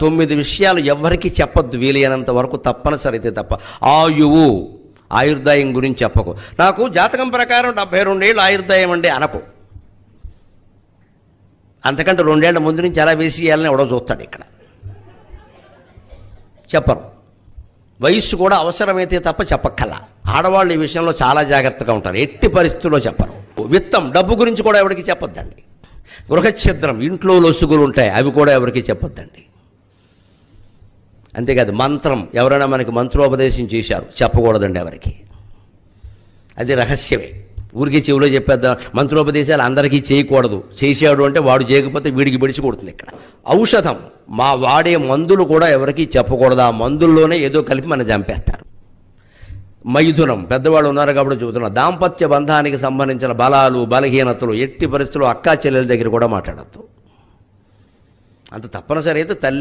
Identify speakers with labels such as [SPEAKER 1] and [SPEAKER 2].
[SPEAKER 1] తొమ్మిది విషయాలు ఎవరికి చెప్పద్దు వీలైనంత వరకు తప్పనిసరి అయితే తప్ప ఆయువు ఆయుర్దాయం గురించి చెప్పకు నాకు జాతకం ప్రకారం డెబ్బై రెండేళ్ళు ఆయుర్దాయం అండి అనకు అంతకంటే రెండేళ్ల ముందు నుంచి ఎలా వేసేయాలని ఎవడో చూస్తాడు ఇక్కడ చెప్పరు వయస్సు కూడా అవసరమైతే తప్ప చెప్పక్కల ఆడవాళ్ళు ఈ విషయంలో చాలా జాగ్రత్తగా ఉంటారు ఎట్టి పరిస్థితుల్లో చెప్పరు విత్తం డబ్బు గురించి కూడా ఎవరికి చెప్పొద్దండి గృహఛిద్రం ఇంట్లో లొసుగులు ఉంటాయి అవి కూడా ఎవరికి చెప్పొద్దండి అంతేకాదు మంత్రం ఎవరైనా మనకి మంత్రోపదేశం చేశారు చెప్పకూడదండి ఎవరికి అది రహస్యమే ఊరికి చెవిలో చెప్పేద్దాం మంత్రోపదేశాలు అందరికీ చేయకూడదు చేసాడు అంటే వాడు చేయకపోతే వీడికి విడిచిపోతుంది ఇక్కడ ఔషధం మా వాడే మందులు కూడా ఎవరికీ చెప్పకూడదు ఆ మందుల్లోనే ఏదో కలిపి మనం చంపేస్తారు మైథునం పెద్దవాళ్ళు ఉన్నారు కాబట్టి చూస్తున్నాం దాంపత్య బంధానికి సంబంధించిన బలాలు బలహీనతలు ఎట్టి పరిస్థితులు అక్కా చెల్లెల దగ్గర కూడా మాట్లాడద్దు అంత తప్పనిసరి అయితే తల్లి